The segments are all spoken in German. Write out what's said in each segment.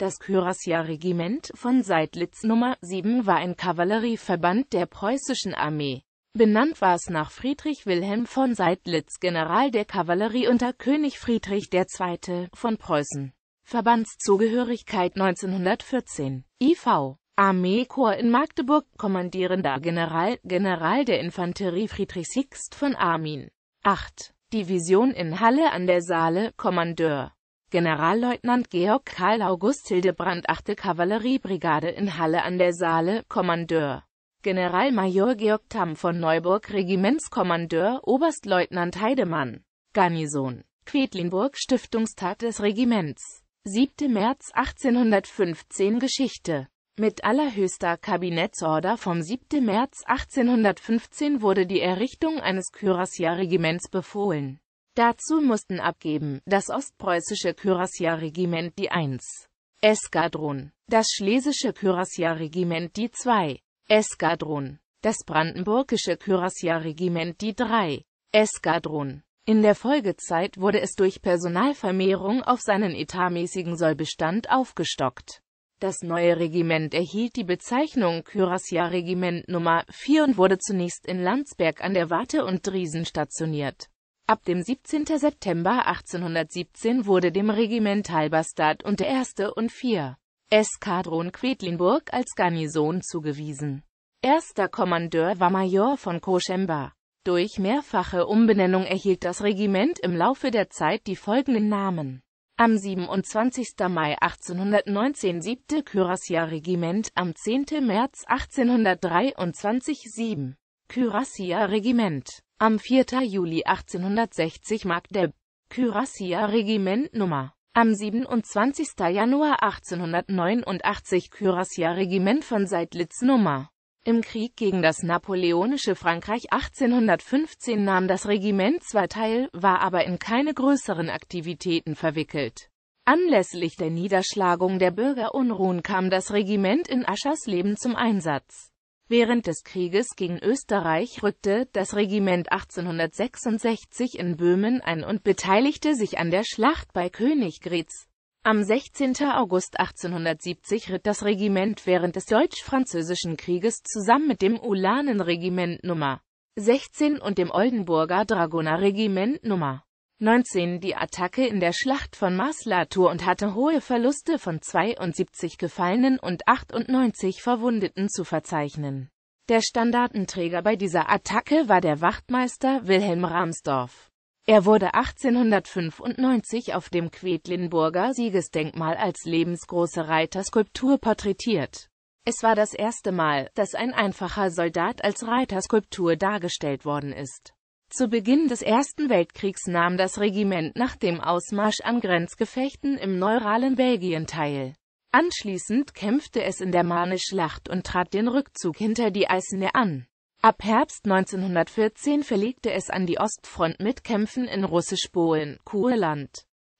Das Kürassier-Regiment von Seidlitz Nummer 7 war ein Kavallerieverband der preußischen Armee. Benannt war es nach Friedrich Wilhelm von Seidlitz, General der Kavallerie unter König Friedrich II. von Preußen. Verbandszugehörigkeit 1914. IV. Armeekorps in Magdeburg, Kommandierender General, General der Infanterie Friedrich Sixt von Armin. 8. Division in Halle an der Saale, Kommandeur. Generalleutnant Georg Karl August Hildebrand 8. Kavalleriebrigade in Halle an der Saale, Kommandeur. Generalmajor Georg Tamm von Neuburg Regimentskommandeur, Oberstleutnant Heidemann, Garnison, Quedlinburg Stiftungstag des Regiments, 7. März 1815 Geschichte mit allerhöchster Kabinettsorder vom 7. März 1815 wurde die Errichtung eines Kürassier-Regiments befohlen Dazu mussten abgeben das ostpreußische Kürassierregiment die 1. Eskadron, das schlesische Kürassierregiment die 2. Eskadron, das brandenburgische Kürassierregiment die 3. Eskadron. In der Folgezeit wurde es durch Personalvermehrung auf seinen etatmäßigen Sollbestand aufgestockt. Das neue Regiment erhielt die Bezeichnung Kürassier-Regiment Nummer 4 und wurde zunächst in Landsberg an der Warte und Driesen stationiert. Ab dem 17. September 1817 wurde dem Regiment Halberstadt und der 1. und 4. Eskadron Quedlinburg als Garnison zugewiesen. Erster Kommandeur war Major von Koschemba. Durch mehrfache Umbenennung erhielt das Regiment im Laufe der Zeit die folgenden Namen. Am 27. Mai 1819 7. Kürassier-Regiment, am 10. März 1823 7. Kürassier-Regiment. Am 4. Juli 1860 Magdeb, Kürassier-Regiment Nummer. Am 27. Januar 1889 Kürassier-Regiment von Seidlitz Nummer. Im Krieg gegen das napoleonische Frankreich 1815 nahm das Regiment zwar teil, war aber in keine größeren Aktivitäten verwickelt. Anlässlich der Niederschlagung der Bürgerunruhen kam das Regiment in Aschersleben zum Einsatz. Während des Krieges gegen Österreich rückte das Regiment 1866 in Böhmen ein und beteiligte sich an der Schlacht bei Königgrätz. Am 16. August 1870 ritt das Regiment während des Deutsch-Französischen Krieges zusammen mit dem Ulanenregiment Nr. 16 und dem Oldenburger Dragonerregiment Nr. 19 die Attacke in der Schlacht von Maslatur und hatte hohe Verluste von 72 Gefallenen und 98 Verwundeten zu verzeichnen. Der Standartenträger bei dieser Attacke war der Wachtmeister Wilhelm Ramsdorf. Er wurde 1895 auf dem Quedlinburger Siegesdenkmal als lebensgroße Reiterskulptur porträtiert. Es war das erste Mal, dass ein einfacher Soldat als Reiterskulptur dargestellt worden ist. Zu Beginn des Ersten Weltkriegs nahm das Regiment nach dem Ausmarsch an Grenzgefechten im neuralen Belgien teil. Anschließend kämpfte es in der Marne-Schlacht und trat den Rückzug hinter die Eisene an. Ab Herbst 1914 verlegte es an die Ostfront mit Kämpfen in Russisch-Polen, Kurland,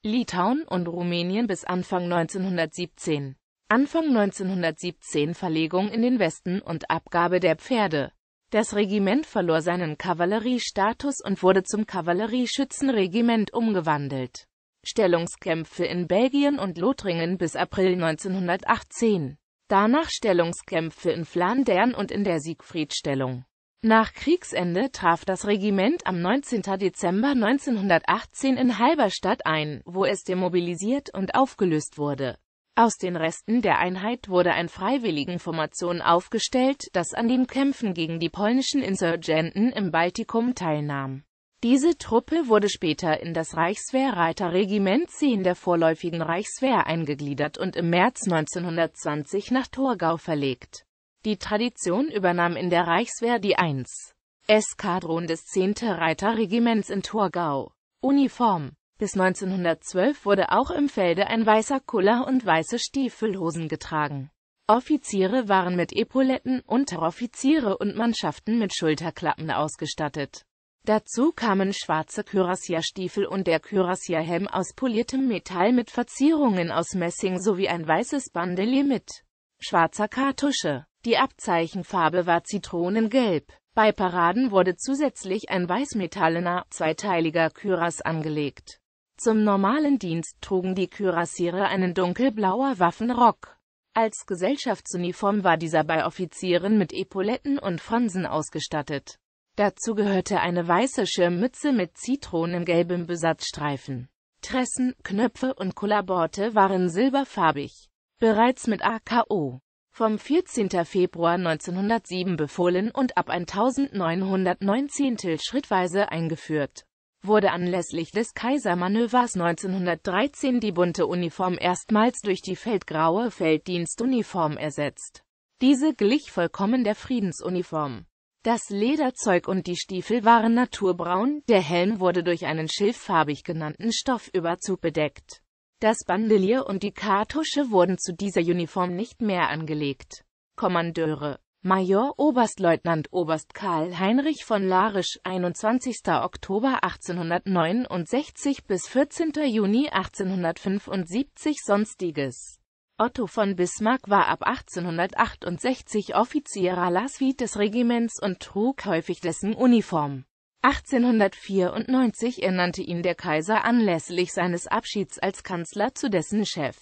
Litauen und Rumänien bis Anfang 1917. Anfang 1917 Verlegung in den Westen und Abgabe der Pferde. Das Regiment verlor seinen Kavalleriestatus und wurde zum Kavallerieschützenregiment umgewandelt. Stellungskämpfe in Belgien und Lothringen bis April 1918. Danach Stellungskämpfe in Flandern und in der Siegfriedstellung. Nach Kriegsende traf das Regiment am 19. Dezember 1918 in Halberstadt ein, wo es demobilisiert und aufgelöst wurde aus den Resten der Einheit wurde ein Freiwilligenformation aufgestellt, das an den Kämpfen gegen die polnischen Insurgenten im Baltikum teilnahm. Diese Truppe wurde später in das Reichswehrreiterregiment reiterregiment 10 der vorläufigen Reichswehr eingegliedert und im März 1920 nach Torgau verlegt. Die Tradition übernahm in der Reichswehr die 1. Eskadron des 10. Reiterregiments in Torgau. Uniform bis 1912 wurde auch im Felde ein weißer Kuller und weiße Stiefelhosen getragen. Offiziere waren mit Epauletten, Unteroffiziere und Mannschaften mit Schulterklappen ausgestattet. Dazu kamen schwarze Kürassierstiefel und der Kürassierhelm aus poliertem Metall mit Verzierungen aus Messing sowie ein weißes Bandelier mit schwarzer Kartusche. Die Abzeichenfarbe war zitronengelb. Bei Paraden wurde zusätzlich ein weißmetallener, zweiteiliger Kürass angelegt. Zum normalen Dienst trugen die Kürassiere einen dunkelblauer Waffenrock. Als Gesellschaftsuniform war dieser bei Offizieren mit Epauletten und Fransen ausgestattet. Dazu gehörte eine weiße Schirmmütze mit zitronengelbem Besatzstreifen. Tressen, Knöpfe und Kollaborte waren silberfarbig. Bereits mit AKO. Vom 14. Februar 1907 befohlen und ab 1919 schrittweise eingeführt wurde anlässlich des Kaisermanövers 1913 die bunte Uniform erstmals durch die feldgraue Felddienstuniform ersetzt. Diese glich vollkommen der Friedensuniform. Das Lederzeug und die Stiefel waren naturbraun, der Helm wurde durch einen schilffarbig genannten Stoffüberzug bedeckt. Das Bandelier und die Kartusche wurden zu dieser Uniform nicht mehr angelegt. Kommandeure Major Oberstleutnant Oberst Karl Heinrich von Larisch, 21. Oktober 1869 bis 14. Juni 1875 Sonstiges Otto von Bismarck war ab 1868 Offizierer à des Regiments und trug häufig dessen Uniform. 1894 ernannte ihn der Kaiser anlässlich seines Abschieds als Kanzler zu dessen Chef.